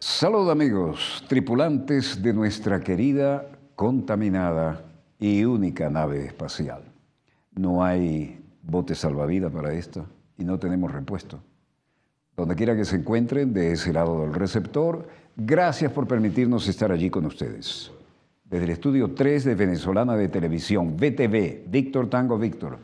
Salud amigos, tripulantes de nuestra querida, contaminada y única nave espacial. No hay bote salvavidas para esto y no tenemos repuesto. Donde quiera que se encuentren, de ese lado del receptor, Gracias por permitirnos estar allí con ustedes. Desde el estudio 3 de Venezolana de Televisión, VTV, Víctor Tango Víctor,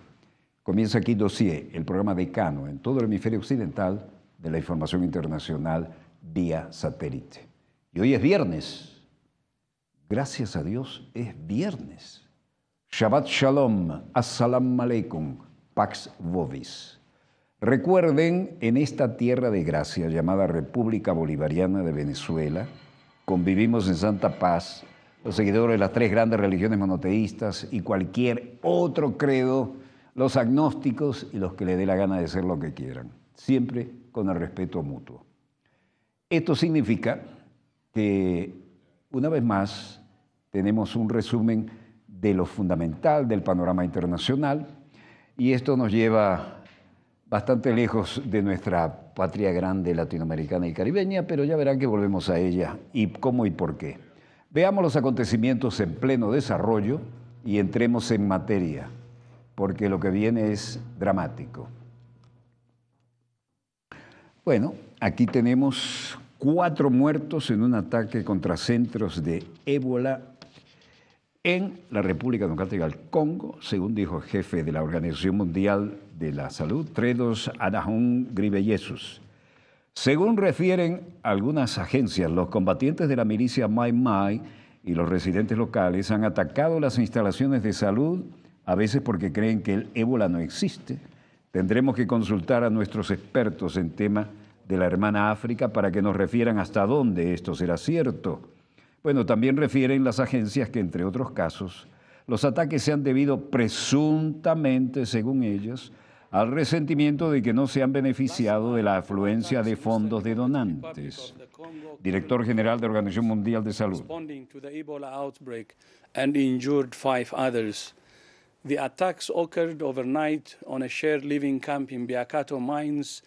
comienza aquí Dossier, el programa decano en todo el hemisferio occidental de la información internacional vía satélite. Y hoy es viernes. Gracias a Dios es viernes. Shabbat Shalom, Assalamu Alaikum, Pax Vobis. Recuerden, en esta tierra de gracia llamada República Bolivariana de Venezuela, convivimos en santa paz los seguidores de las tres grandes religiones monoteístas y cualquier otro credo, los agnósticos y los que le dé la gana de ser lo que quieran, siempre con el respeto mutuo. Esto significa que, una vez más, tenemos un resumen de lo fundamental del panorama internacional y esto nos lleva bastante lejos de nuestra patria grande latinoamericana y caribeña, pero ya verán que volvemos a ella y cómo y por qué. Veamos los acontecimientos en pleno desarrollo y entremos en materia, porque lo que viene es dramático. Bueno, aquí tenemos cuatro muertos en un ataque contra centros de ébola en la República Democrática del Congo, según dijo el jefe de la Organización Mundial de la Salud, Tredos Anahun Grivellesus. Según refieren algunas agencias, los combatientes de la milicia Mai Mai y los residentes locales han atacado las instalaciones de salud, a veces porque creen que el ébola no existe. Tendremos que consultar a nuestros expertos en tema de la hermana África para que nos refieran hasta dónde esto será cierto. Bueno, también refieren las agencias que, entre otros casos, los ataques se han debido presuntamente, según ellos al resentimiento de que no se han beneficiado de la afluencia de fondos de donantes. Director General de Organización Mundial de Salud. The attacks occurred overnight on a shared living camp in Biakato Mines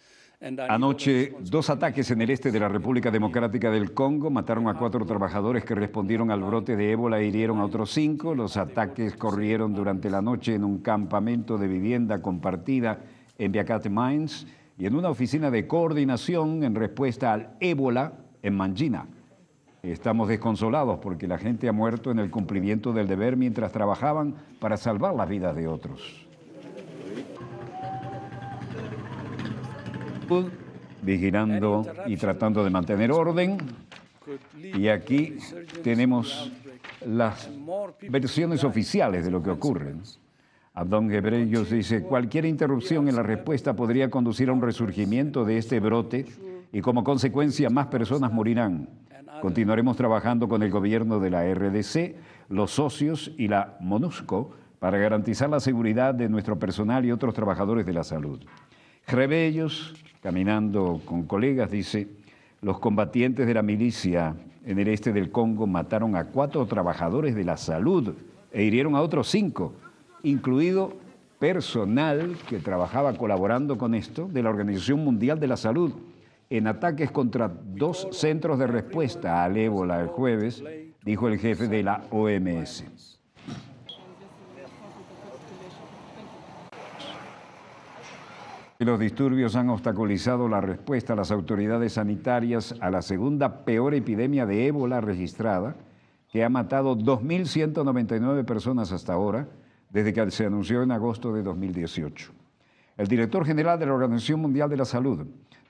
Anoche, dos ataques en el este de la República Democrática del Congo mataron a cuatro trabajadores que respondieron al brote de ébola e hirieron a otros cinco. Los ataques corrieron durante la noche en un campamento de vivienda compartida en Biacate Mines y en una oficina de coordinación en respuesta al ébola en Mangina. Estamos desconsolados porque la gente ha muerto en el cumplimiento del deber mientras trabajaban para salvar las vidas de otros. vigilando y tratando de mantener orden. Y aquí tenemos las versiones oficiales de lo que ocurre. Abdón Gebreyos dice, cualquier interrupción en la respuesta podría conducir a un resurgimiento de este brote y como consecuencia más personas morirán. Continuaremos trabajando con el gobierno de la RDC, los socios y la MONUSCO para garantizar la seguridad de nuestro personal y otros trabajadores de la salud. Rebellos, caminando con colegas, dice, los combatientes de la milicia en el este del Congo mataron a cuatro trabajadores de la salud e hirieron a otros cinco, incluido personal que trabajaba colaborando con esto de la Organización Mundial de la Salud en ataques contra dos centros de respuesta al ébola el jueves, dijo el jefe de la OMS. los disturbios han obstaculizado la respuesta a las autoridades sanitarias a la segunda peor epidemia de ébola registrada, que ha matado 2.199 personas hasta ahora, desde que se anunció en agosto de 2018. El director general de la Organización Mundial de la Salud,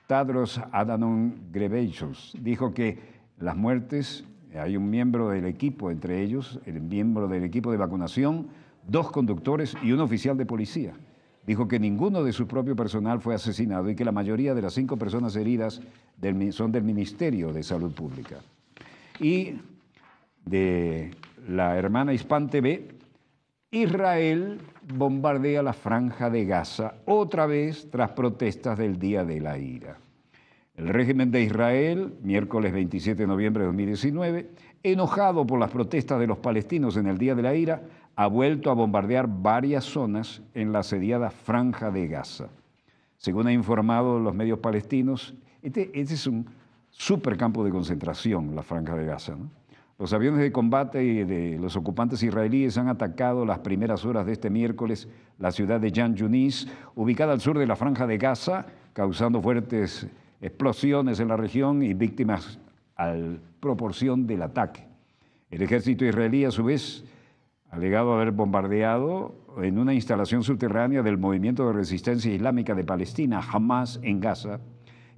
Tadros Adhanom Ghebreyesus, dijo que las muertes, hay un miembro del equipo entre ellos, el miembro del equipo de vacunación, dos conductores y un oficial de policía dijo que ninguno de su propio personal fue asesinado y que la mayoría de las cinco personas heridas son del Ministerio de Salud Pública. Y de la hermana Hispante TV, Israel bombardea la franja de Gaza otra vez tras protestas del Día de la Ira. El régimen de Israel, miércoles 27 de noviembre de 2019, enojado por las protestas de los palestinos en el Día de la Ira, ha vuelto a bombardear varias zonas en la asediada franja de Gaza. Según han informado los medios palestinos, este, este, es un supercampo de concentración, la franja de Gaza. Los aviones de combate de los ocupantes israelíes han atacado las primeras horas de este miércoles la ciudad de Jan Yunis, ubicada al sur de la franja de Gaza, causando fuertes explosiones en la región y víctimas a proporción del ataque. El ejército israelí, a su vez, alegado haber bombardeado en una instalación subterránea del movimiento de resistencia islámica de Palestina, Hamas, en Gaza,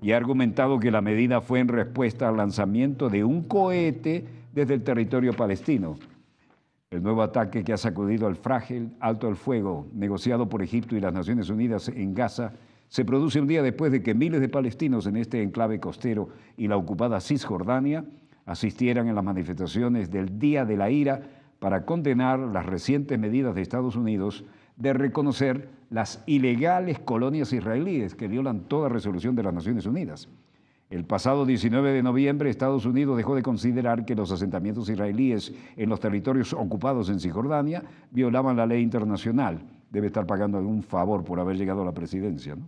y ha argumentado que la medida fue en respuesta al lanzamiento de un cohete desde el territorio palestino. El nuevo ataque que ha sacudido al frágil alto al fuego negociado por Egipto y las Naciones Unidas en Gaza se produce un día después de que miles de palestinos en este enclave costero y la ocupada Cisjordania asistieran en las manifestaciones del Día de la Ira para condenar las recientes medidas de Estados Unidos de reconocer las ilegales colonias israelíes que violan toda resolución de las Naciones Unidas. El pasado 19 de noviembre, Estados Unidos dejó de considerar que los asentamientos israelíes en los territorios ocupados en Cisjordania violaban la ley internacional. Debe estar pagando algún favor por haber llegado a la presidencia. ¿no?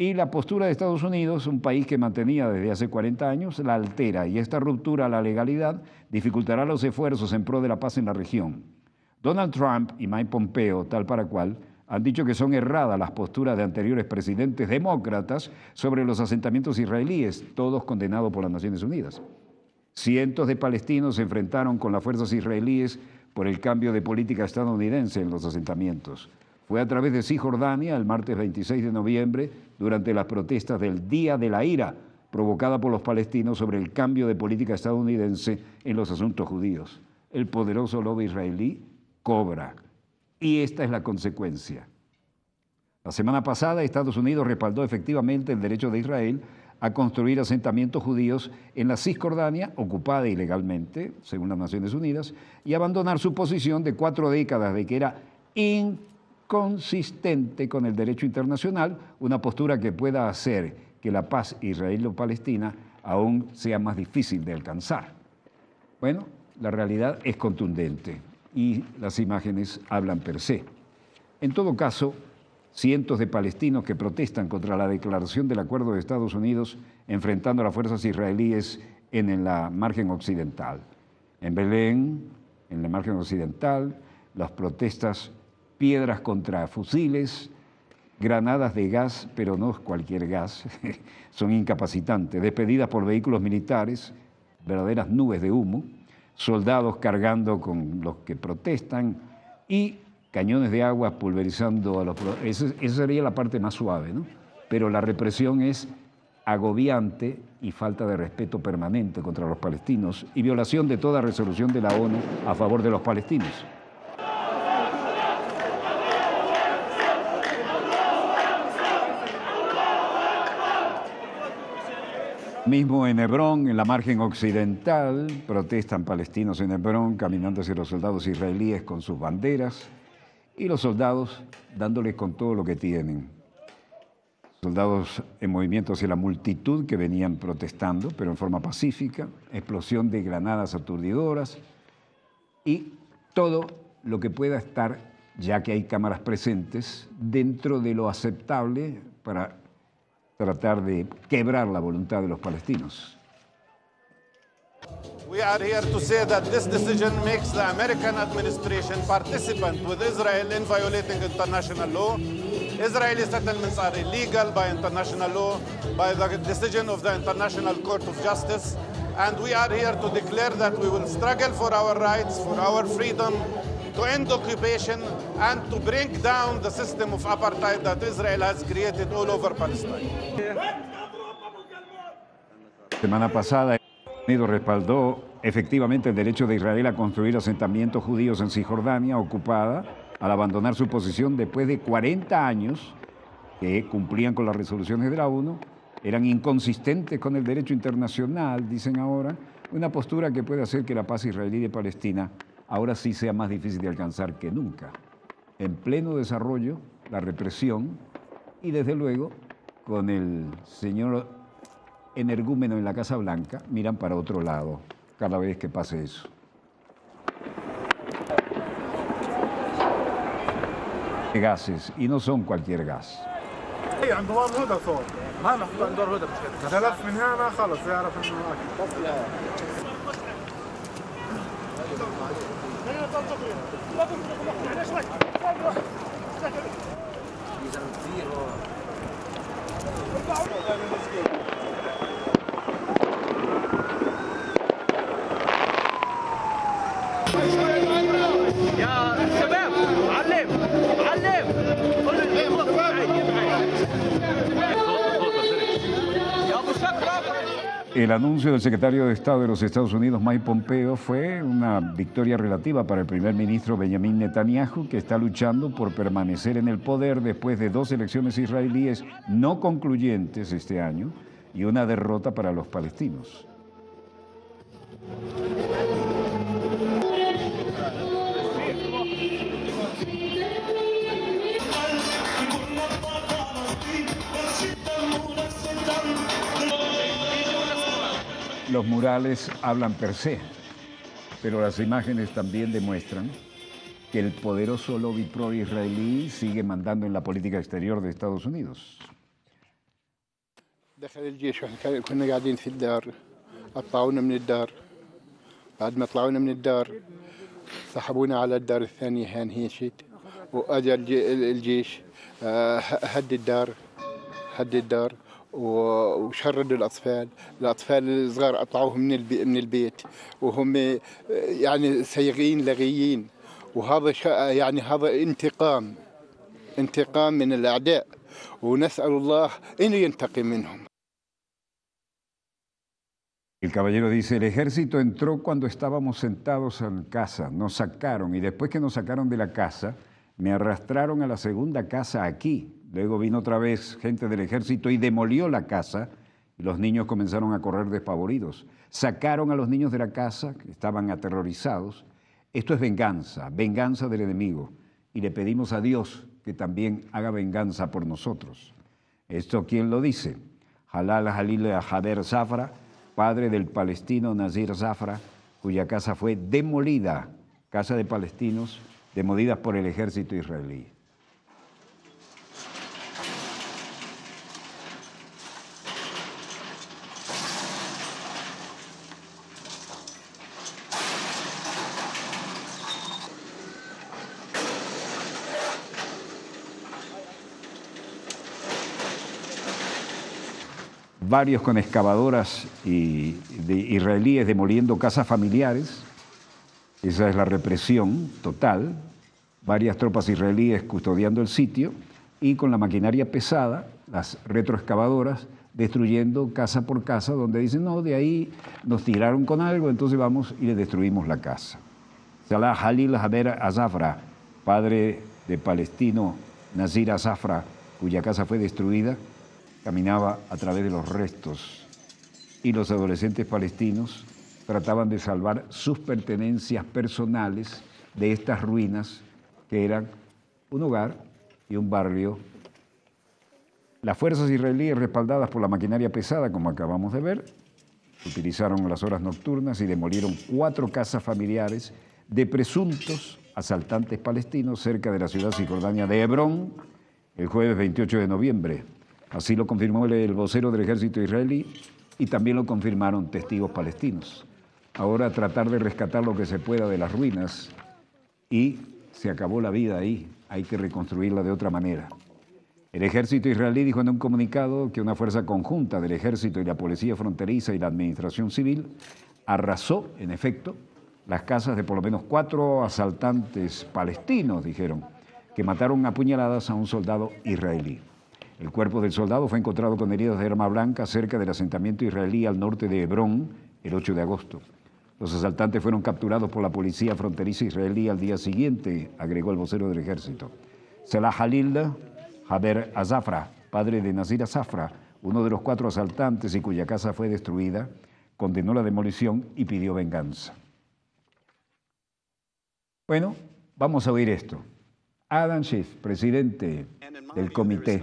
Y la postura de Estados Unidos, un país que mantenía desde hace 40 años, la altera y esta ruptura a la legalidad dificultará los esfuerzos en pro de la paz en la región. Donald Trump y Mike Pompeo, tal para cual, han dicho que son erradas las posturas de anteriores presidentes demócratas sobre los asentamientos israelíes, todos condenados por las Naciones Unidas. Cientos de palestinos se enfrentaron con las fuerzas israelíes por el cambio de política estadounidense en los asentamientos. Fue a través de Cisjordania el martes 26 de noviembre durante las protestas del Día de la Ira provocada por los palestinos sobre el cambio de política estadounidense en los asuntos judíos. El poderoso lobo israelí cobra. Y esta es la consecuencia. La semana pasada Estados Unidos respaldó efectivamente el derecho de Israel a construir asentamientos judíos en la Cisjordania, ocupada ilegalmente, según las Naciones Unidas, y abandonar su posición de cuatro décadas de que era consistente con el derecho internacional, una postura que pueda hacer que la paz israelo-palestina aún sea más difícil de alcanzar. Bueno, la realidad es contundente y las imágenes hablan per se. En todo caso, cientos de palestinos que protestan contra la declaración del acuerdo de Estados Unidos enfrentando a las fuerzas israelíes en, la margen occidental. En Belén, en la margen occidental, las protestas piedras contra fusiles, granadas de gas, pero no cualquier gas, son incapacitantes, despedidas por vehículos militares, verdaderas nubes de humo, soldados cargando con los que protestan y cañones de agua pulverizando a los... Esa, sería la parte más suave, ¿no? Pero la represión es agobiante y falta de respeto permanente contra los palestinos y violación de toda resolución de la ONU a favor de los palestinos. Mismo en Hebrón, en la margen occidental, protestan palestinos en Hebrón caminando hacia los soldados israelíes con sus banderas y los soldados dándoles con todo lo que tienen. Soldados en movimiento hacia la multitud que venían protestando, pero en forma pacífica, explosión de granadas aturdidoras y todo lo que pueda estar, ya que hay cámaras presentes, dentro de lo aceptable para tratar de quebrar la voluntad de los palestinos. We are here to say that this decision makes the American administration participant with Israel in violating international law. Israeli settlements are illegal by international law, by the decision of the International Court of Justice. And we are here to declare that we will struggle for our rights, for our freedom, to Israel Semana pasada, Estados Unidos respaldó efectivamente el derecho de Israel a construir asentamientos judíos en Cisjordania ocupada al abandonar su posición después de 40 años que cumplían con las resoluciones de la ONU, eran inconsistentes con el derecho internacional, dicen ahora, una postura que puede hacer que la paz israelí de palestina ahora sí sea más difícil de alcanzar que nunca. En pleno desarrollo, la represión y desde luego con el señor energúmeno en la Casa Blanca, miran para otro lado cada vez que pase eso. gases y no son cualquier gas. He's on zero. el anuncio del secretario de Estado de los Estados Unidos, Mike Pompeo, fue una victoria relativa para el primer ministro Benjamin Netanyahu, que está luchando por permanecer en el poder después de dos elecciones israelíes no concluyentes este año y una derrota para los palestinos. los murales hablan per se, pero las imágenes también demuestran que el poderoso lobby pro-israelí sigue mandando en la política exterior de Estados Unidos. دخل الجيش واحنا كنا قاعدين في الدار طلعونا من الدار بعد ما طلعونا من الدار سحبونا على الدار الثانية هان هيشت وأجا الجيش هد الدار هد الدار وشردوا الاطفال، الاطفال الصغار قطعوهم من البي من البيت وهم يعني سيغين لغيين وهذا يعني هذا انتقام انتقام من الاعداء ونسال الله ان ينتقم منهم. El caballero dice, el ejército entró cuando estábamos sentados en casa, nos sacaron y después que nos sacaron de la casa, me arrastraron a la segunda casa aquí, Luego vino otra vez gente del ejército y demolió la casa y los niños comenzaron a correr despavoridos. Sacaron a los niños de la casa, que estaban aterrorizados. Esto es venganza, venganza del enemigo. Y le pedimos a Dios que también haga venganza por nosotros. ¿Esto quién lo dice? Halal Jalil Jaber Zafra, padre del palestino Nazir Zafra, cuya casa fue demolida, casa de palestinos, demolida por el ejército israelí. varios con excavadoras de israelíes demoliendo casas familiares. Esa es la represión total. Varias tropas israelíes custodiando el sitio y con la maquinaria pesada, las retroexcavadoras, destruyendo casa por casa, donde dicen, no, de ahí nos tiraron con algo, entonces vamos y le destruimos la casa. Salah Halil Haber Azafra, padre de palestino Nazir Azafra, cuya casa fue destruida, caminaba a través de los restos y los adolescentes palestinos trataban de salvar sus pertenencias personales de estas ruinas que eran un hogar y un barrio. Las fuerzas israelíes respaldadas por la maquinaria pesada, como acabamos de ver, utilizaron las horas nocturnas y demolieron cuatro casas familiares de presuntos asaltantes palestinos cerca de la ciudad cisjordania de Hebrón el jueves 28 de noviembre Así lo confirmó el vocero del ejército israelí y también lo confirmaron testigos palestinos. Ahora tratar de rescatar lo que se pueda de las ruinas y se acabó la vida ahí, hay que reconstruirla de otra manera. El ejército israelí dijo en un comunicado que una fuerza conjunta del ejército y la policía fronteriza y la administración civil arrasó, en efecto, las casas de por lo menos cuatro asaltantes palestinos, dijeron, que mataron a puñaladas a un soldado israelí. El cuerpo del soldado fue encontrado con heridas de arma blanca cerca del asentamiento israelí al norte de Hebrón el 8 de agosto. Los asaltantes fueron capturados por la policía fronteriza israelí al día siguiente, agregó el vocero del ejército. Salah Halil Haber Azafra, padre de Nazir Azafra, uno de los cuatro asaltantes y cuya casa fue destruida, condenó la demolición y pidió venganza. Bueno, vamos a oír esto. Adam Schiff, presidente del comité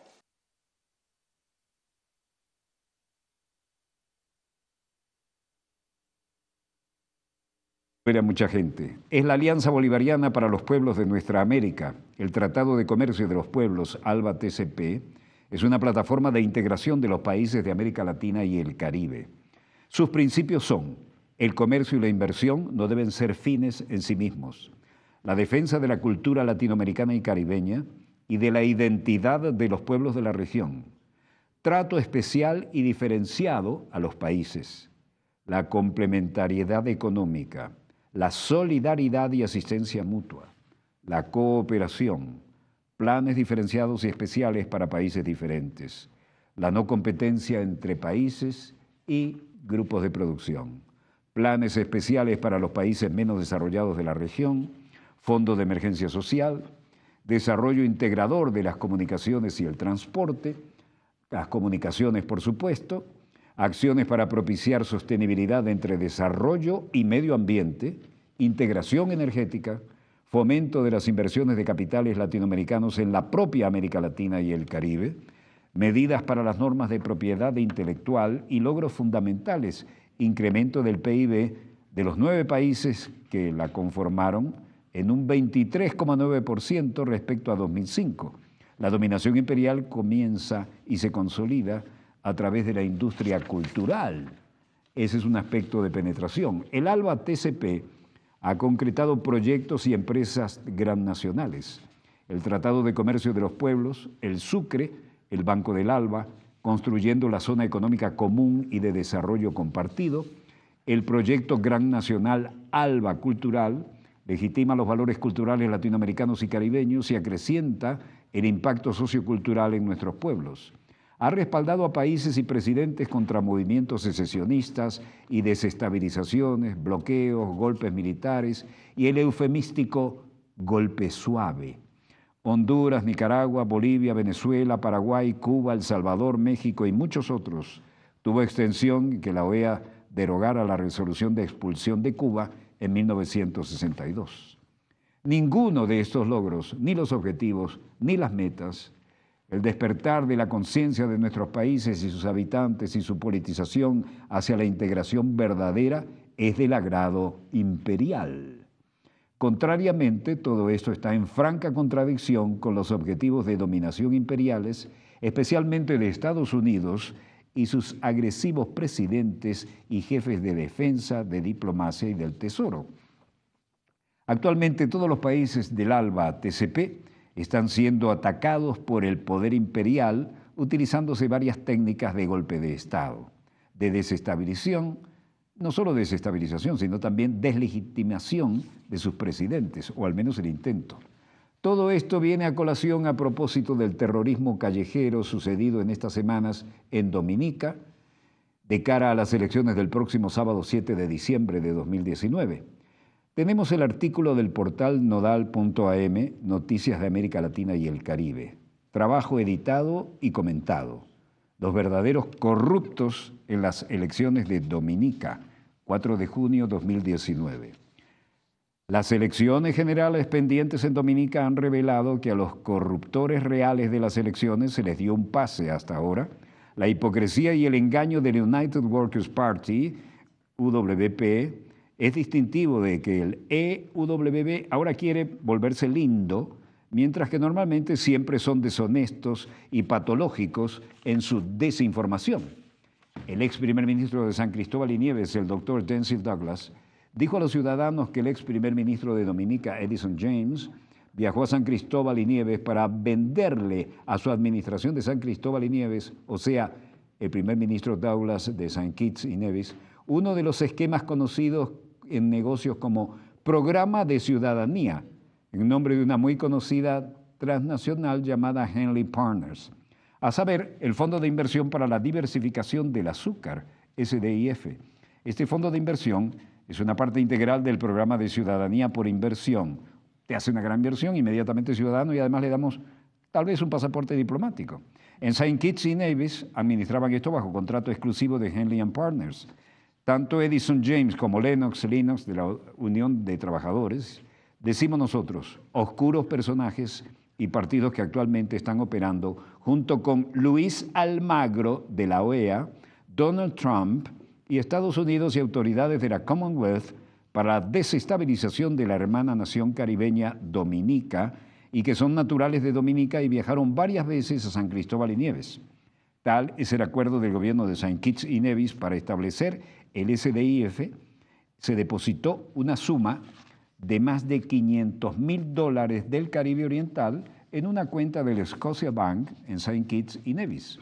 mucha gente. Es la Alianza Bolivariana para los Pueblos de Nuestra América, el Tratado de Comercio de los Pueblos, ALBA TCP, es una plataforma de integración de los países de América Latina y el Caribe. Sus principios son, el comercio y la inversión no deben ser fines en sí mismos, la defensa de la cultura latinoamericana y caribeña y de la identidad de los pueblos de la región, trato especial y diferenciado a los países, la complementariedad económica, la solidaridad y asistencia mutua, la cooperación, planes diferenciados y especiales para países diferentes, la no competencia entre países y grupos de producción, planes especiales para los países menos desarrollados de la región, fondos de emergencia social, desarrollo integrador de las comunicaciones y el transporte, las comunicaciones, por supuesto, acciones para propiciar sostenibilidad entre desarrollo y medio ambiente, integración energética, fomento de las inversiones de capitales latinoamericanos en la propia América Latina y el Caribe, medidas para las normas de propiedad intelectual y logros fundamentales, incremento del PIB de los nueve países que la conformaron en un 23,9% respecto a 2005. La dominación imperial comienza y se consolida a través de la industria cultural. Ese es un aspecto de penetración. El ALBA TCP ha concretado proyectos y empresas gran nacionales. El Tratado de Comercio de los Pueblos, el Sucre, el Banco del Alba, construyendo la Zona Económica Común y de Desarrollo Compartido, el proyecto Gran Nacional Alba Cultural, legitima los valores culturales latinoamericanos y caribeños y acrecienta el impacto sociocultural en nuestros pueblos ha respaldado a países y presidentes contra movimientos secesionistas y desestabilizaciones, bloqueos, golpes militares y el eufemístico golpe suave. Honduras, Nicaragua, Bolivia, Venezuela, Paraguay, Cuba, El Salvador, México y muchos otros. Tuvo extensión que la OEA derogara la resolución de expulsión de Cuba en 1962. Ninguno de estos logros, ni los objetivos, ni las metas, el despertar de la conciencia de nuestros países y sus habitantes y su politización hacia la integración verdadera es del agrado imperial. Contrariamente, todo esto está en franca contradicción con los objetivos de dominación imperiales, especialmente de Estados Unidos y sus agresivos presidentes y jefes de defensa, de diplomacia y del tesoro. Actualmente todos los países del ALBA TCP están siendo atacados por el poder imperial utilizándose varias técnicas de golpe de Estado, de desestabilización, no solo desestabilización, sino también deslegitimación de sus presidentes, o al menos el intento. Todo esto viene a colación a propósito del terrorismo callejero sucedido en estas semanas en Dominica, de cara a las elecciones del próximo sábado 7 de diciembre de 2019. Tenemos el artículo del portal nodal.am, Noticias de América Latina y el Caribe. Trabajo editado y comentado. Los verdaderos corruptos en las elecciones de Dominica, 4 de junio de 2019. Las elecciones generales pendientes en Dominica han revelado que a los corruptores reales de las elecciones se les dio un pase hasta ahora. La hipocresía y el engaño del United Workers Party, UWP, es distintivo de que el EUWB ahora quiere volverse lindo, mientras que normalmente siempre son deshonestos y patológicos en su desinformación. El ex primer ministro de San Cristóbal y Nieves, el doctor Denzel Douglas, dijo a los ciudadanos que el ex primer ministro de Dominica, Edison James, viajó a San Cristóbal y Nieves para venderle a su administración de San Cristóbal y Nieves, o sea, el primer ministro Douglas de San Kitts y Nevis, uno de los esquemas conocidos en negocios como Programa de Ciudadanía, en nombre de una muy conocida transnacional llamada Henley Partners, a saber, el Fondo de Inversión para la Diversificación del Azúcar, SDIF. Este fondo de inversión es una parte integral del programa de ciudadanía por inversión. Te hace una gran inversión, inmediatamente ciudadano y además le damos tal vez un pasaporte diplomático. En St. Kitts y Nevis administraban esto bajo contrato exclusivo de Henley Partners. Tanto Edison James como Lennox Lennox de la Unión de Trabajadores decimos nosotros, oscuros personajes y partidos que actualmente están operando junto con Luis Almagro de la OEA, Donald Trump y Estados Unidos y autoridades de la Commonwealth para la desestabilización de la hermana nación caribeña Dominica y que son naturales de Dominica y viajaron varias veces a San Cristóbal y Nieves. Tal es el acuerdo del gobierno de Saint Kitts y Nevis para establecer el SDIF. Se depositó una suma de más de 500 mil dólares del Caribe Oriental en una cuenta del Scotia Bank en St. Kitts y Nevis.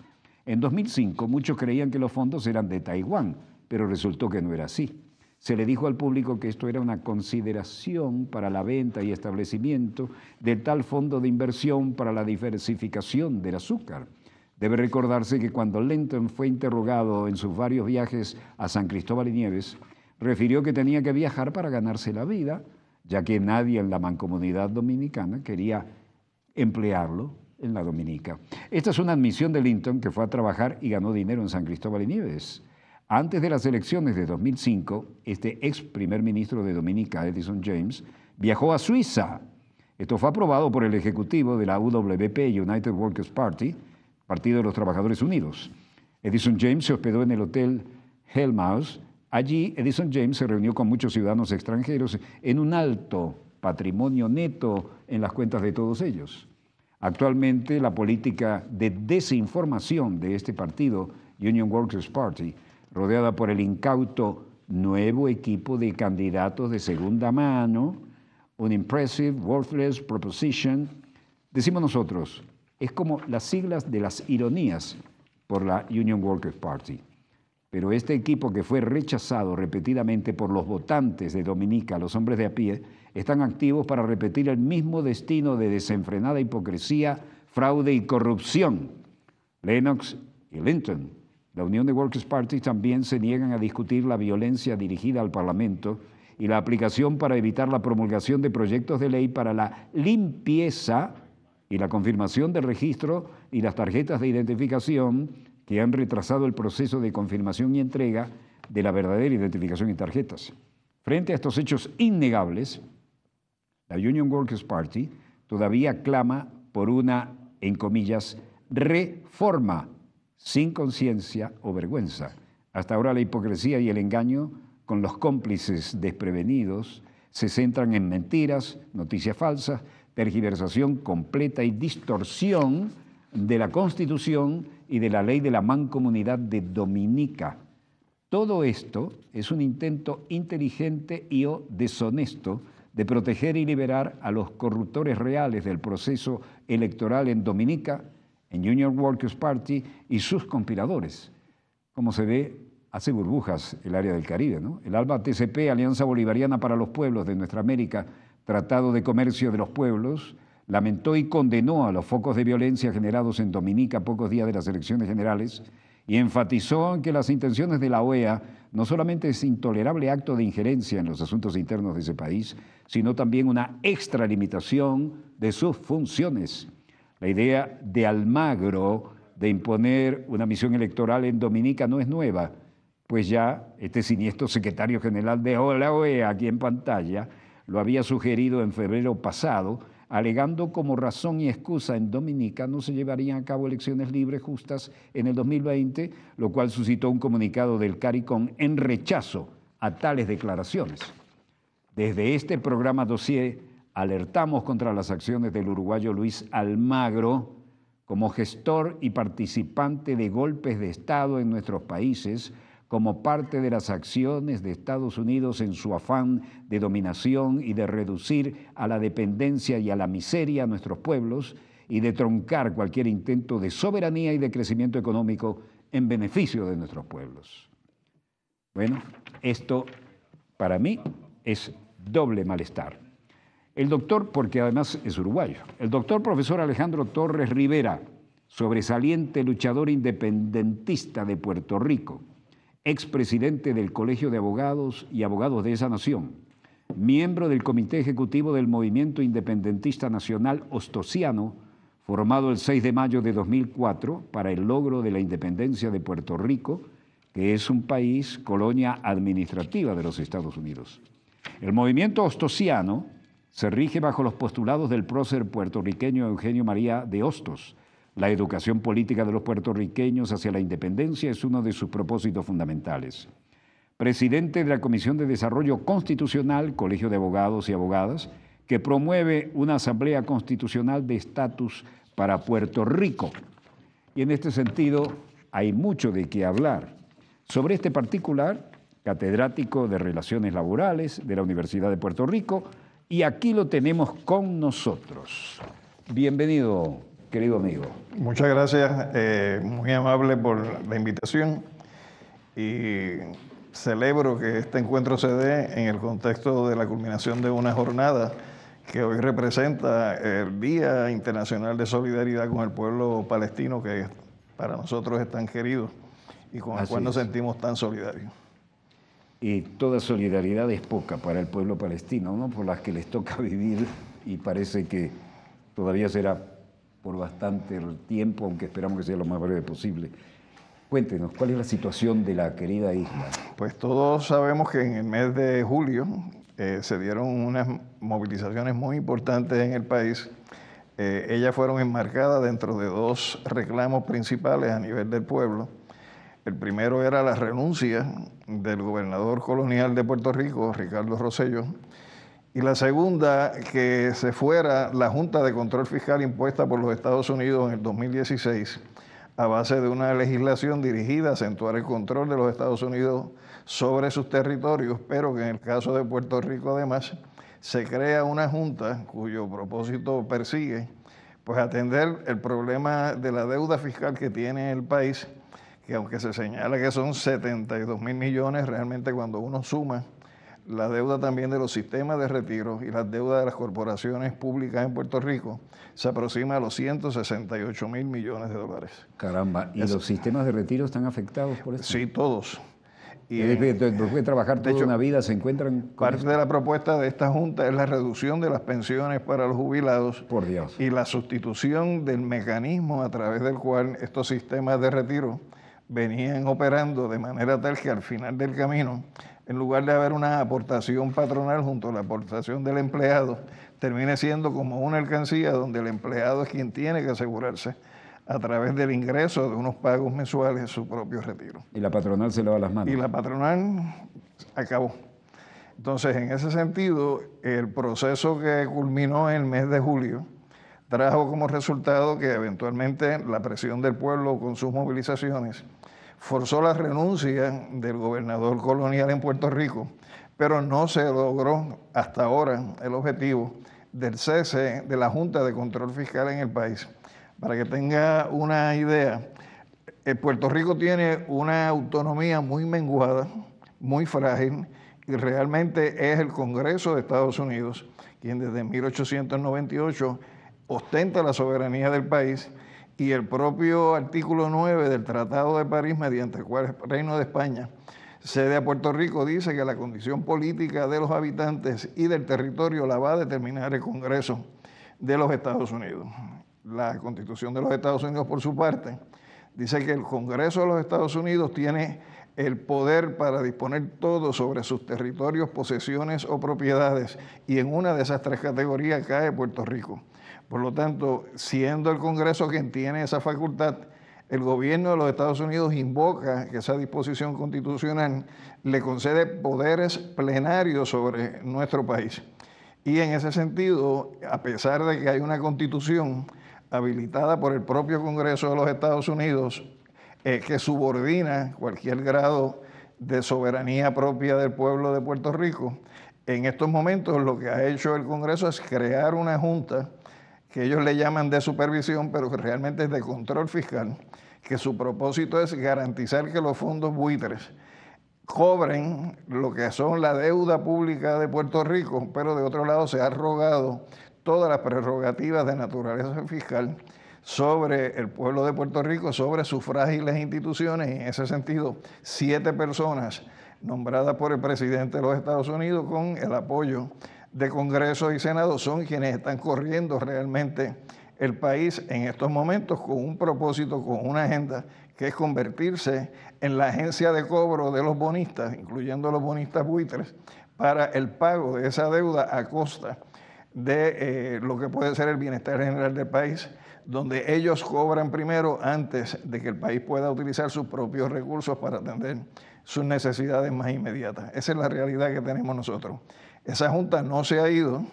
En 2005 muchos creían que los fondos eran de Taiwán, pero resultó que no era así. Se le dijo al público que esto era una consideración para la venta y establecimiento del tal fondo de inversión para la diversificación del azúcar Debe recordarse que cuando Linton fue interrogado en sus varios viajes a San Cristóbal y Nieves, refirió que tenía que viajar para ganarse la vida, ya que nadie en la mancomunidad dominicana quería emplearlo en la Dominica. Esta es una admisión de Linton que fue a trabajar y ganó dinero en San Cristóbal y Nieves. Antes de las elecciones de 2005, este ex primer ministro de Dominica, Edison James, viajó a Suiza. Esto fue aprobado por el Ejecutivo de la UWP, United Workers Party, Partido de los Trabajadores Unidos. Edison James se hospedó en el Hotel Hellmouse. Allí, Edison James se reunió con muchos ciudadanos extranjeros en un alto patrimonio neto en las cuentas de todos ellos. Actualmente, la política de desinformación de este partido, Union Workers Party, rodeada por el incauto nuevo equipo de candidatos de segunda mano, un impressive, worthless proposition, decimos nosotros, es como las siglas de las ironías por la Union Workers Party. Pero este equipo que fue rechazado repetidamente por los votantes de Dominica, los hombres de a pie, están activos para repetir el mismo destino de desenfrenada hipocresía, fraude y corrupción. Lennox y Linton, la Unión de Workers' Party, también se niegan a discutir la violencia dirigida al Parlamento y la aplicación para evitar la promulgación de proyectos de ley para la limpieza y la confirmación del registro y las tarjetas de identificación que han retrasado el proceso de confirmación y entrega de la verdadera identificación y tarjetas. Frente a estos hechos innegables, la Union Workers Party todavía clama por una, en comillas, reforma sin conciencia o vergüenza. Hasta ahora la hipocresía y el engaño con los cómplices desprevenidos se centran en mentiras, noticias falsas, tergiversación completa y distorsión de la Constitución y de la ley de la mancomunidad de Dominica. Todo esto es un intento inteligente y o deshonesto de proteger y liberar a los corruptores reales del proceso electoral en Dominica, en Junior Workers Party y sus conspiradores. Como se ve, hace burbujas el área del Caribe. ¿no? El ALBA TCP, Alianza Bolivariana para los Pueblos de Nuestra América, Tratado de Comercio de los Pueblos, lamentó y condenó a los focos de violencia generados en Dominica pocos días de las elecciones generales y enfatizó que las intenciones de la OEA no solamente es intolerable acto de injerencia en los asuntos internos de ese país, sino también una extralimitación de sus funciones. La idea de Almagro de imponer una misión electoral en Dominica no es nueva, pues ya este siniestro secretario general de la OEA aquí en pantalla lo había sugerido en febrero pasado, alegando como razón y excusa en Dominica no se llevarían a cabo elecciones libres justas en el 2020, lo cual suscitó un comunicado del CARICOM en rechazo a tales declaraciones. Desde este programa dossier alertamos contra las acciones del uruguayo Luis Almagro como gestor y participante de golpes de Estado en nuestros países, como parte de las acciones de Estados Unidos en su afán de dominación y de reducir a la dependencia y a la miseria a nuestros pueblos y de troncar cualquier intento de soberanía y de crecimiento económico en beneficio de nuestros pueblos. Bueno, esto para mí es doble malestar. El doctor, porque además es uruguayo, el doctor profesor Alejandro Torres Rivera, sobresaliente luchador independentista de Puerto Rico, expresidente del Colegio de Abogados y Abogados de esa nación, miembro del Comité Ejecutivo del Movimiento Independentista Nacional Ostosiano, formado el 6 de mayo de 2004 para el logro de la independencia de Puerto Rico, que es un país colonia administrativa de los Estados Unidos. El movimiento ostosiano se rige bajo los postulados del prócer puertorriqueño Eugenio María de Hostos, la educación política de los puertorriqueños hacia la independencia es uno de sus propósitos fundamentales. Presidente de la Comisión de Desarrollo Constitucional, Colegio de Abogados y Abogadas, que promueve una asamblea constitucional de estatus para Puerto Rico. Y en este sentido hay mucho de qué hablar. Sobre este particular, catedrático de Relaciones Laborales de la Universidad de Puerto Rico, y aquí lo tenemos con nosotros. Bienvenido, querido amigo. Muchas gracias, eh, muy amable por la invitación y celebro que este encuentro se dé en el contexto de la culminación de una jornada que hoy representa el Día Internacional de Solidaridad con el pueblo palestino que para nosotros es tan querido y con el cual nos sentimos tan solidarios. Y toda solidaridad es poca para el pueblo palestino, ¿no? Por las que les toca vivir y parece que todavía será por bastante tiempo, aunque esperamos que sea lo más breve posible. Cuéntenos, ¿cuál es la situación de la querida isla? Pues todos sabemos que en el mes de julio eh, se dieron unas movilizaciones muy importantes en el país. Eh, ellas fueron enmarcadas dentro de dos reclamos principales a nivel del pueblo. El primero era la renuncia del gobernador colonial de Puerto Rico, Ricardo Rosello, y la segunda, que se fuera la Junta de Control Fiscal impuesta por los Estados Unidos en el 2016 a base de una legislación dirigida a acentuar el control de los Estados Unidos sobre sus territorios, pero que en el caso de Puerto Rico además se crea una junta cuyo propósito persigue pues atender el problema de la deuda fiscal que tiene el país, que aunque se señala que son 72 mil millones, realmente cuando uno suma la deuda también de los sistemas de retiro y las deudas de las corporaciones públicas en Puerto Rico se aproxima a los 168 mil millones de dólares. Caramba, ¿y los sistemas de retiro están afectados por eso? Sí, todos. Y después de trabajar toda una vida se encuentran. Parte de la propuesta de esta Junta es la reducción de las pensiones para los jubilados. Por Dios. Y la sustitución del mecanismo a través del cual estos sistemas de retiro venían operando de manera tal que al final del camino en lugar de haber una aportación patronal junto a la aportación del empleado, termine siendo como una alcancía donde el empleado es quien tiene que asegurarse a través del ingreso de unos pagos mensuales su propio retiro. Y la patronal se lava las manos. Y la patronal acabó. Entonces, en ese sentido, el proceso que culminó en el mes de julio trajo como resultado que eventualmente la presión del pueblo con sus movilizaciones forzó la renuncia del gobernador colonial en Puerto Rico, pero no se logró hasta ahora el objetivo del cese de la Junta de Control Fiscal en el país. Para que tenga una idea, eh, Puerto Rico tiene una autonomía muy menguada, muy frágil, y realmente es el Congreso de Estados Unidos quien desde 1898 ostenta la soberanía del país y el propio artículo 9 del Tratado de París, mediante el cual el Reino de España cede a Puerto Rico, dice que la condición política de los habitantes y del territorio la va a determinar el Congreso de los Estados Unidos. La Constitución de los Estados Unidos, por su parte, dice que el Congreso de los Estados Unidos tiene el poder para disponer todo sobre sus territorios, posesiones o propiedades, y en una de esas tres categorías cae Puerto Rico. Por lo tanto, siendo el Congreso quien tiene esa facultad, el gobierno de los Estados Unidos invoca que esa disposición constitucional le concede poderes plenarios sobre nuestro país. Y en ese sentido, a pesar de que hay una constitución habilitada por el propio Congreso de los Estados Unidos eh, que subordina cualquier grado de soberanía propia del pueblo de Puerto Rico, en estos momentos lo que ha hecho el Congreso es crear una junta que ellos le llaman de supervisión, pero que realmente es de control fiscal, que su propósito es garantizar que los fondos buitres cobren lo que son la deuda pública de Puerto Rico, pero de otro lado se ha rogado todas las prerrogativas de naturaleza fiscal sobre el pueblo de Puerto Rico, sobre sus frágiles instituciones. en ese sentido, siete personas nombradas por el presidente de los Estados Unidos con el apoyo de Congreso y Senado son quienes están corriendo realmente el país en estos momentos con un propósito, con una agenda que es convertirse en la agencia de cobro de los bonistas, incluyendo los bonistas buitres, para el pago de esa deuda a costa de eh, lo que puede ser el bienestar general del país, donde ellos cobran primero antes de que el país pueda utilizar sus propios recursos para atender sus necesidades más inmediatas. Esa es la realidad que tenemos nosotros. Esa junta no se ha ido,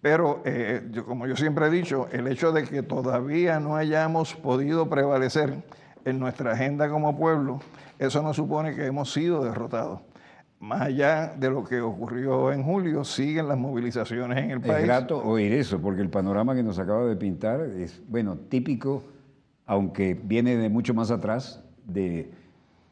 pero eh, como yo siempre he dicho, el hecho de que todavía no hayamos podido prevalecer en nuestra agenda como pueblo, eso no supone que hemos sido derrotados. Más allá de lo que ocurrió en julio, siguen las movilizaciones en el país. Es grato oír eso, porque el panorama que nos acaba de pintar es, bueno, típico, aunque viene de mucho más atrás, de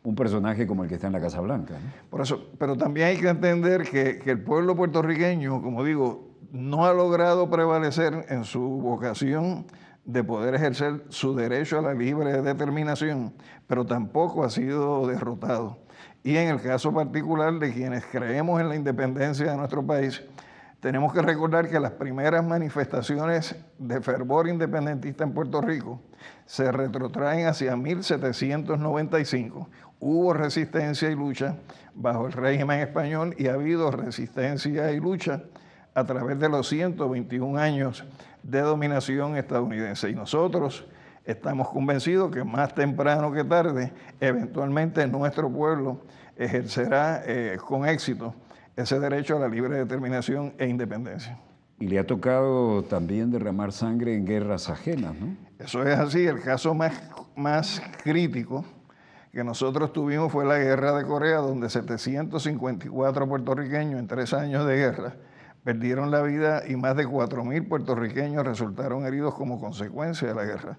un personaje como el que está en la Casa Blanca. Por eso, pero también hay que entender que, que, el pueblo puertorriqueño, como digo, no ha logrado prevalecer en su vocación de poder ejercer su derecho a la libre determinación, pero tampoco ha sido derrotado. Y en el caso particular de quienes creemos en la independencia de nuestro país, tenemos que recordar que las primeras manifestaciones de fervor independentista en Puerto Rico se retrotraen hacia 1795, hubo resistencia y lucha bajo el régimen español y ha habido resistencia y lucha a través de los 121 años de dominación estadounidense. Y nosotros estamos convencidos que más temprano que tarde, eventualmente nuestro pueblo ejercerá eh, con éxito ese derecho a la libre determinación e independencia. Y le ha tocado también derramar sangre en guerras ajenas, ¿no? Eso es así, el caso más, más crítico que nosotros tuvimos fue la guerra de Corea, donde 754 puertorriqueños en tres años de guerra perdieron la vida y más de 4.000 puertorriqueños resultaron heridos como consecuencia de la guerra.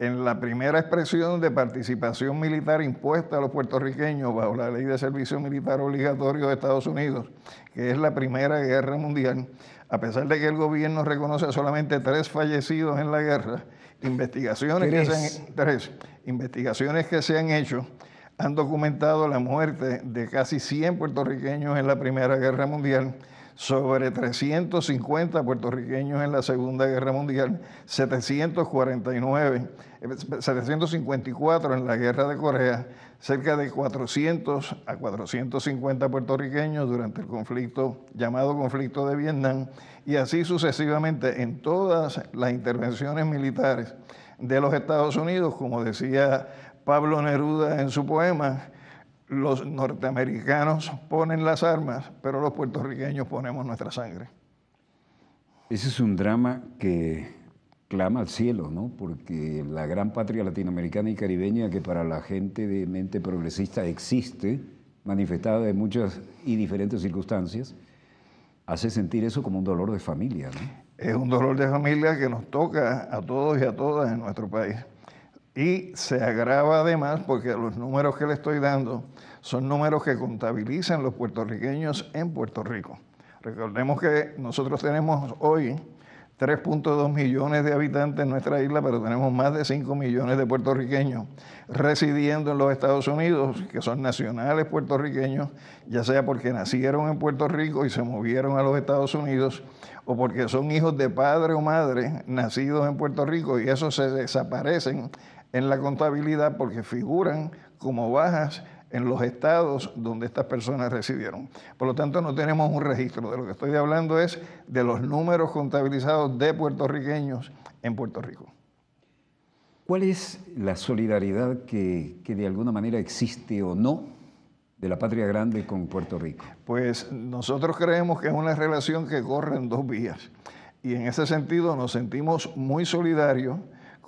En la primera expresión de participación militar impuesta a los puertorriqueños bajo la ley de servicio militar obligatorio de Estados Unidos, que es la primera guerra mundial, a pesar de que el gobierno reconoce solamente tres fallecidos en la guerra, investigaciones que, se han, tres, investigaciones que se han hecho han documentado la muerte de casi 100 puertorriqueños en la Primera Guerra Mundial sobre 350 puertorriqueños en la Segunda Guerra Mundial, 749, 754 en la Guerra de Corea, cerca de 400 a 450 puertorriqueños durante el conflicto llamado conflicto de Vietnam y así sucesivamente en todas las intervenciones militares de los Estados Unidos, como decía Pablo Neruda en su poema, los norteamericanos ponen las armas, pero los puertorriqueños ponemos nuestra sangre. Ese es un drama que clama al cielo, ¿no? Porque la gran patria latinoamericana y caribeña que para la gente de mente progresista existe, manifestada en muchas y diferentes circunstancias, hace sentir eso como un dolor de familia, ¿no? Es un dolor de familia que nos toca a todos y a todas en nuestro país. Y se agrava además porque los números que le estoy dando son números que contabilizan los puertorriqueños en Puerto Rico. Recordemos que nosotros tenemos hoy 3.2 millones de habitantes en nuestra isla, pero tenemos más de 5 millones de puertorriqueños residiendo en los Estados Unidos, que son nacionales puertorriqueños, ya sea porque nacieron en Puerto Rico y se movieron a los Estados Unidos, o porque son hijos de padre o madre nacidos en Puerto Rico y esos se desaparecen en la contabilidad porque figuran como bajas en los estados donde estas personas residieron. Por lo tanto, no tenemos un registro. De lo que estoy hablando es de los números contabilizados de puertorriqueños en Puerto Rico. ¿Cuál es la solidaridad que, que de alguna manera existe o no de la patria grande con Puerto Rico? Pues nosotros creemos que es una relación que corre en dos vías. Y en ese sentido nos sentimos muy solidarios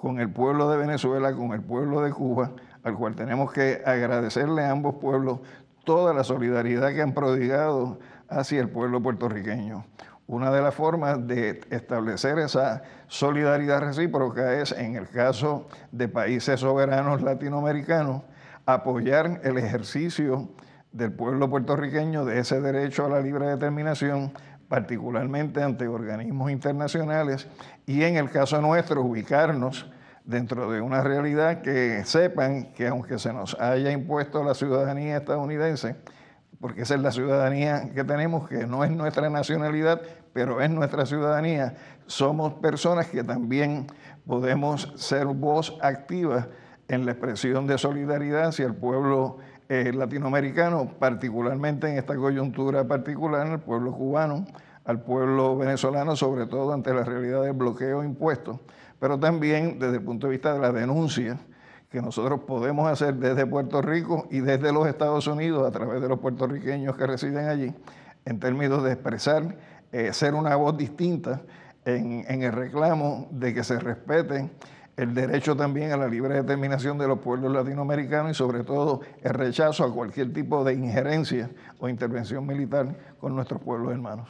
con el pueblo de Venezuela, con el pueblo de Cuba, al cual tenemos que agradecerle a ambos pueblos toda la solidaridad que han prodigado hacia el pueblo puertorriqueño. Una de las formas de establecer esa solidaridad recíproca es, en el caso de países soberanos latinoamericanos, apoyar el ejercicio del pueblo puertorriqueño de ese derecho a la libre determinación particularmente ante organismos internacionales, y en el caso nuestro, ubicarnos dentro de una realidad que sepan que aunque se nos haya impuesto la ciudadanía estadounidense, porque esa es la ciudadanía que tenemos, que no es nuestra nacionalidad, pero es nuestra ciudadanía, somos personas que también podemos ser voz activa en la expresión de solidaridad hacia el pueblo eh, latinoamericano, particularmente en esta coyuntura particular, al pueblo cubano, al pueblo venezolano, sobre todo ante la realidad del bloqueo impuesto, pero también desde el punto de vista de la denuncia que nosotros podemos hacer desde Puerto Rico y desde los Estados Unidos a través de los puertorriqueños que residen allí, en términos de expresar, eh, ser una voz distinta en, en el reclamo de que se respeten el derecho también a la libre determinación de los pueblos latinoamericanos y sobre todo el rechazo a cualquier tipo de injerencia o intervención militar con nuestros pueblos hermanos.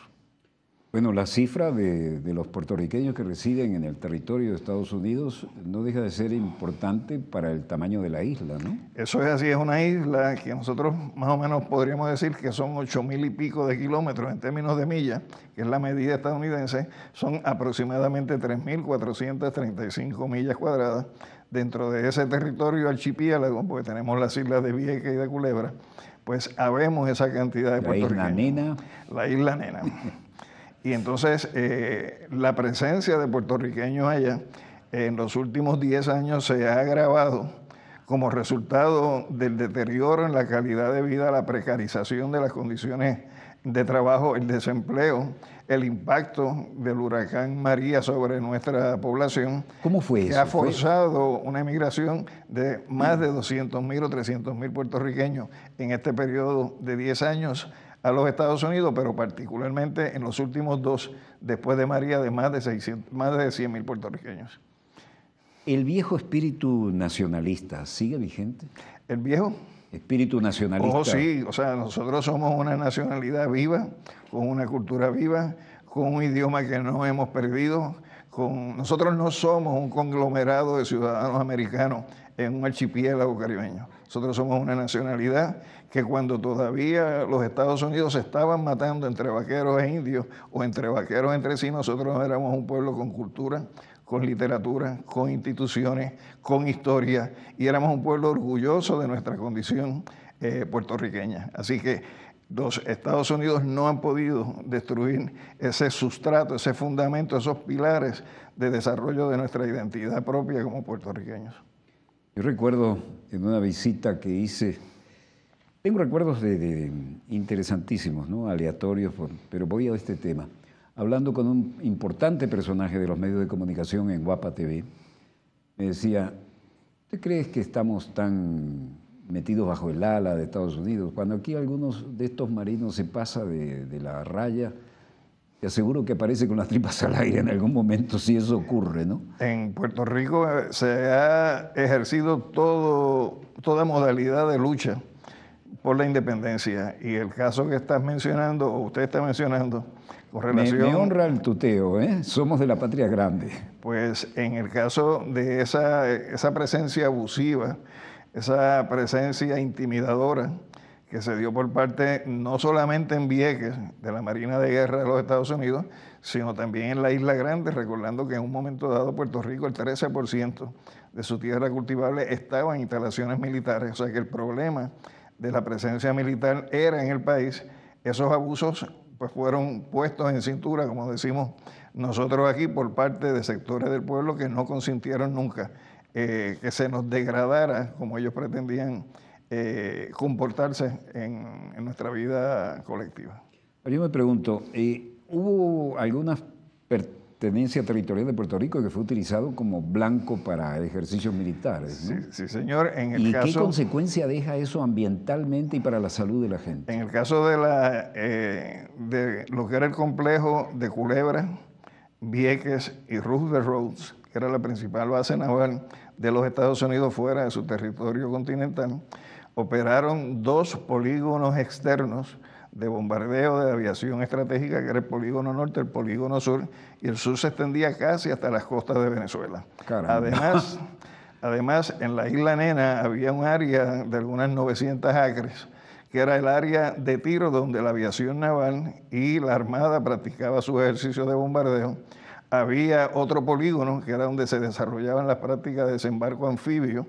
Bueno, la cifra de, los puertorriqueños que residen en el territorio de Estados Unidos no deja de ser importante para el tamaño de la isla, ¿no? Eso es así, es una isla que nosotros más o menos podríamos decir que son ocho mil y pico de kilómetros en términos de millas, que es la medida estadounidense, son aproximadamente 3.435 millas cuadradas dentro de ese territorio archipiélago, porque tenemos las islas de Vieques y de Culebra, pues habemos esa cantidad de puertorriqueños. La isla nena. La isla nena. Y entonces eh, la presencia de puertorriqueños allá en los últimos 10 años se ha agravado como resultado del deterioro en la calidad de vida, la precarización de las condiciones de trabajo, el desempleo, el impacto del huracán María sobre nuestra población. ¿Cómo fue que ha forzado una emigración de más mm. de 200.000 o 300.000 puertorriqueños en este periodo de 10 años a los Estados Unidos, pero particularmente en los últimos dos, después de María, de más de, 600, más de 100 mil puertorriqueños. ¿El viejo espíritu nacionalista sigue vigente? ¿El viejo? Espíritu nacionalista. Oh, sí, o sea, nosotros somos una nacionalidad viva, con una cultura viva, con un idioma que no hemos perdido. Con... Nosotros no somos un conglomerado de ciudadanos americanos en un archipiélago caribeño. Nosotros somos una nacionalidad que cuando todavía los Estados Unidos se estaban matando entre vaqueros e indios o entre vaqueros entre sí, nosotros éramos un pueblo con cultura, con literatura, con instituciones, con historia y éramos un pueblo orgulloso de nuestra condición eh, puertorriqueña. Así que los Estados Unidos no han podido destruir ese sustrato, ese fundamento, esos pilares de desarrollo de nuestra identidad propia como puertorriqueños. Yo recuerdo en una visita que hice, tengo recuerdos de, interesantísimos, ¿no? aleatorios, pero voy a este tema. Hablando con un importante personaje de los medios de comunicación en Guapa TV, me decía, ¿tú crees que estamos tan metidos bajo el ala de Estados Unidos? Cuando aquí algunos de estos marinos se pasa de la raya, te aseguro que aparece con las tripas al aire en algún momento si eso ocurre, ¿no? En Puerto Rico eh, se ha ejercido todo, toda modalidad de lucha por la independencia y el caso que estás mencionando, o usted está mencionando, con relación... Me, me honra el tuteo, ¿eh? Somos de la patria grande. Pues en el caso de esa, esa presencia abusiva, esa presencia intimidadora, que se dio por parte no solamente en Vieques, de la Marina de Guerra de los Estados Unidos, sino también en la Isla Grande, recordando que en un momento dado Puerto Rico el 13% de su tierra cultivable estaba en instalaciones militares, o sea que el problema de la presencia militar era en el país, esos abusos pues fueron puestos en cintura, como decimos nosotros aquí, por parte de sectores del pueblo que no consintieron nunca eh, que se nos degradara como ellos pretendían eh, comportarse en, nuestra vida colectiva. yo me pregunto, eh, ¿hubo alguna pertenencia territorial de Puerto Rico que fue utilizado como blanco para ejercicios militares? Sí, señor. En ¿Y qué consecuencia deja eso ambientalmente y para la salud de la gente? En el caso de, la, eh, de lo que era el complejo de Culebra, Vieques y Roosevelt Roads, que era la principal base naval de los Estados Unidos fuera de su territorio continental, operaron dos polígonos externos de bombardeo de aviación estratégica, que era el polígono norte, el polígono sur, y el sur se extendía casi hasta las costas de Venezuela. Además, además, en la isla Nena había un área de algunas 900 acres, que era el área de tiro donde la aviación naval y la Armada practicaba su ejercicio de bombardeo. Había otro polígono, que era donde se desarrollaban las prácticas de desembarco anfibio,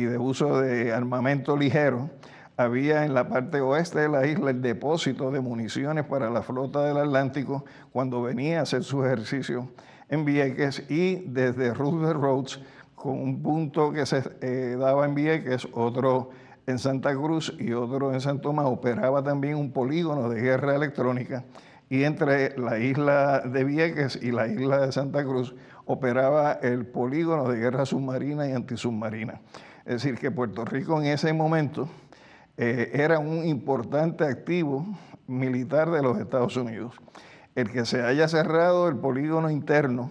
y de uso de armamento ligero, había en la parte oeste de la isla el depósito de municiones para la flota del Atlántico cuando venía a hacer su ejercicio en Vieques y desde Roosevelt Roads con un punto que se eh, daba en Vieques, otro en Santa Cruz y otro en San Tomás, operaba también un polígono de guerra electrónica y entre la isla de Vieques y la isla de Santa Cruz operaba el polígono de guerra submarina y antisubmarina. Es decir, que Puerto Rico en ese momento eh, era un importante activo militar de los Estados Unidos. El que se haya cerrado el polígono interno,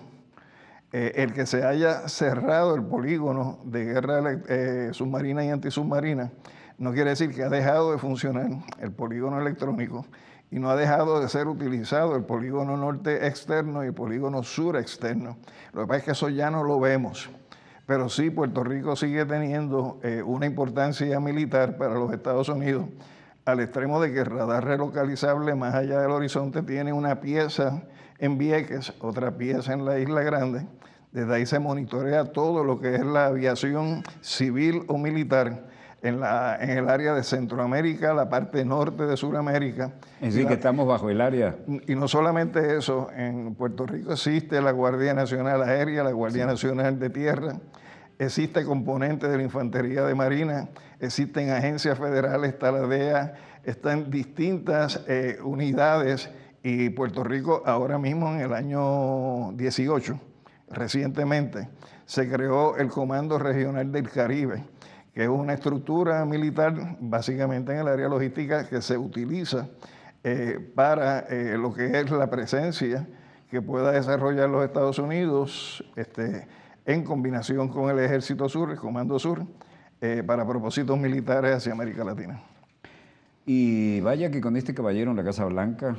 eh, el que se haya cerrado el polígono de guerra eh, submarina y antisubmarina, no quiere decir que ha dejado de funcionar el polígono electrónico y no ha dejado de ser utilizado el polígono norte externo y el polígono sur externo. Lo que pasa es que eso ya no lo vemos pero sí Puerto Rico sigue teniendo eh, una importancia militar para los Estados Unidos, al extremo de que el radar relocalizable más allá del horizonte tiene una pieza en Vieques, otra pieza en la Isla Grande. Desde ahí se monitorea todo lo que es la aviación civil o militar en, la, en el área de Centroamérica, la parte norte de Sudamérica. Es decir, que estamos bajo el área. Y no solamente eso, en Puerto Rico existe la Guardia Nacional Aérea, la Guardia Nacional de Tierra, existe componente de la Infantería de Marina, existen agencias federales, está la DEA, están distintas eh, unidades y Puerto Rico ahora mismo en el año 18, recientemente, se creó el Comando Regional del Caribe que es una estructura militar básicamente en el área logística que se utiliza eh, para eh, lo que es la presencia que pueda desarrollar los Estados Unidos este, en combinación con el Ejército Sur, el Comando Sur, eh, para propósitos militares hacia América Latina. Y vaya que con este caballero en la Casa Blanca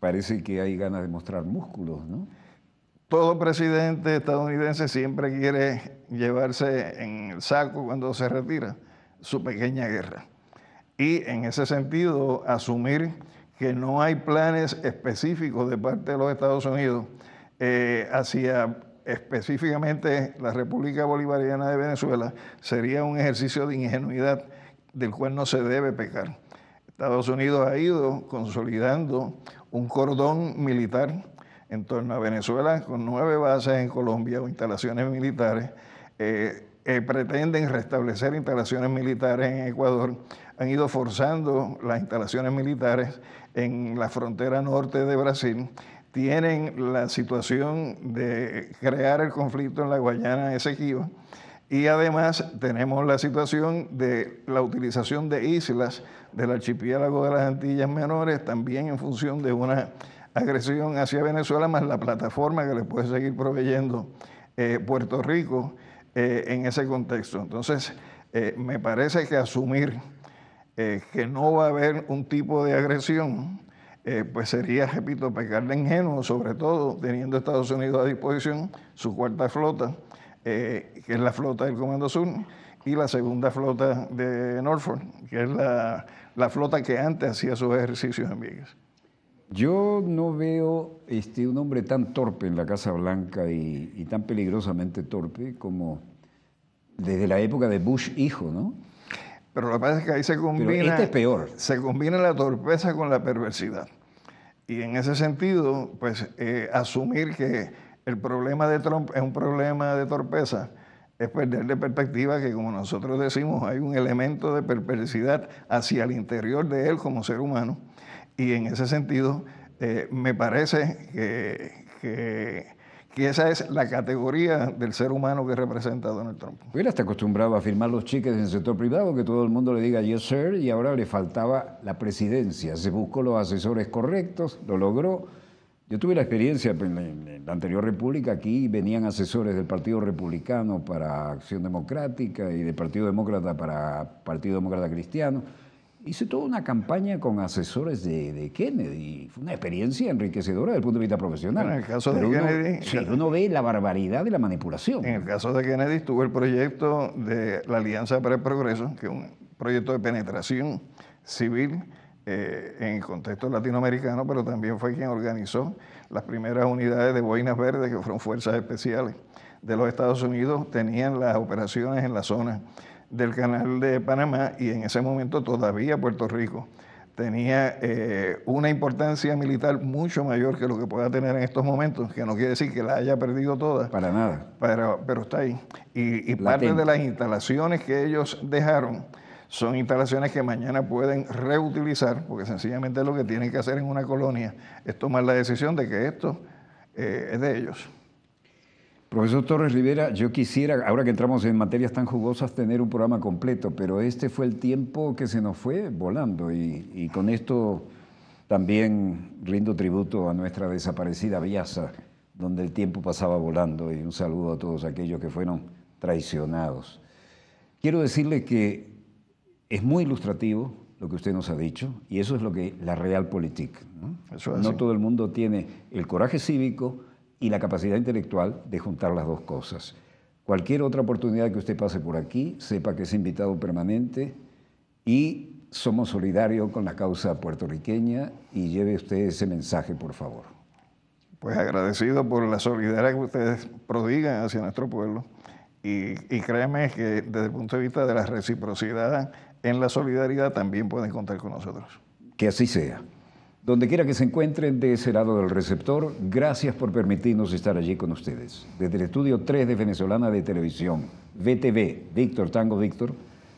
parece que hay ganas de mostrar músculos, ¿no? todo presidente estadounidense siempre quiere llevarse en el saco cuando se retira su pequeña guerra. Y en ese sentido, asumir que no hay planes específicos de parte de los Estados Unidos eh, hacia específicamente la República Bolivariana de Venezuela sería un ejercicio de ingenuidad del cual no se debe pecar. Estados Unidos ha ido consolidando un cordón militar en torno a Venezuela, con nueve bases en Colombia o instalaciones militares. Eh, eh, pretenden restablecer instalaciones militares en Ecuador, han ido forzando las instalaciones militares en la frontera norte de Brasil, tienen la situación de crear el conflicto en la Guayana Esequiba y además tenemos la situación de la utilización de islas del archipiélago de las Antillas Menores también en función de una agresión hacia Venezuela, más la plataforma que le puede seguir proveyendo eh, Puerto Rico eh, en ese contexto. Entonces, eh, me parece que asumir que no va a haber un tipo de agresión, pues sería, repito, pecarle ingenuo, sobre todo teniendo Estados Unidos a disposición su cuarta flota, que es la flota del Comando Sur, y la segunda flota de Norfolk, que es la, flota que antes hacía sus ejercicios en Víguez. Yo no veo este, un hombre tan torpe en la Casa Blanca y, tan peligrosamente torpe como desde la época de Bush hijo, ¿no? Pero lo que es que ahí se combina. Este es peor. Se combina la torpeza con la perversidad. Y en ese sentido, pues eh, asumir que el problema de Trump es un problema de torpeza es perder de perspectiva que, como nosotros decimos, hay un elemento de perversidad hacia el interior de él como ser humano y en ese sentido, eh, me parece que, esa es la categoría del ser humano que representa Donald Trump. Él está acostumbrado a firmar los cheques en el sector privado, que todo el mundo le diga yes sir, y ahora le faltaba la presidencia. Se buscó los asesores correctos, lo logró. Yo tuve la experiencia pues, en la anterior república, aquí venían asesores del Partido Republicano para Acción Democrática y del Partido Demócrata para Partido Demócrata Cristiano Hice toda una campaña con asesores de, Kennedy. Fue una experiencia enriquecedora desde el punto de vista profesional. en el caso de Kennedy. uno ve la barbaridad de la manipulación. En el caso de Kennedy, estuvo el proyecto de la Alianza para el Progreso, que es un proyecto de penetración civil eh, en el contexto latinoamericano, pero también fue quien organizó las primeras unidades de boinas verdes, que fueron fuerzas especiales de los Estados Unidos, tenían las operaciones en la zona del Canal de Panamá y en ese momento todavía Puerto Rico tenía eh, una importancia militar mucho mayor que lo que pueda tener en estos momentos, que no quiere decir que la haya perdido toda. Para nada. Pero, pero está ahí. Y, parte de las instalaciones que ellos dejaron son instalaciones que mañana pueden reutilizar, porque sencillamente lo que tienen que hacer en una colonia es tomar la decisión de que esto eh, es de ellos. Profesor Torres Rivera, yo quisiera, ahora que entramos en materias tan jugosas, tener un programa completo, pero este fue el tiempo que se nos fue volando y, con esto también rindo tributo a nuestra desaparecida Viasa, donde el tiempo pasaba volando y un saludo a todos aquellos que fueron traicionados. Quiero decirle que es muy ilustrativo lo que usted nos ha dicho y eso es lo que la realpolitik. política, no todo el mundo tiene el coraje cívico y la capacidad intelectual de juntar las dos cosas. Cualquier otra oportunidad que usted pase por aquí, sepa que es invitado permanente y somos solidarios con la causa puertorriqueña y lleve usted ese mensaje, por favor. Pues agradecido por la solidaridad que ustedes prodigan hacia nuestro pueblo y, y que desde el punto de vista de la reciprocidad en la solidaridad también pueden contar con nosotros. Que así sea. Donde quiera que se encuentren de ese lado del receptor, gracias por permitirnos estar allí con ustedes. Desde el estudio 3 de Venezolana de Televisión, VTV, Víctor Tango Víctor,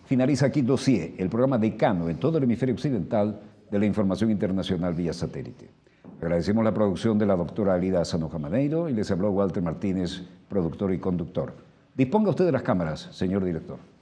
finaliza aquí Dossier, el programa decano en todo el hemisferio occidental de la información internacional vía satélite. Agradecemos la producción de la doctora Alida Sanoja Maneiro y les habló Walter Martínez, productor y conductor. Disponga usted de las cámaras, señor director.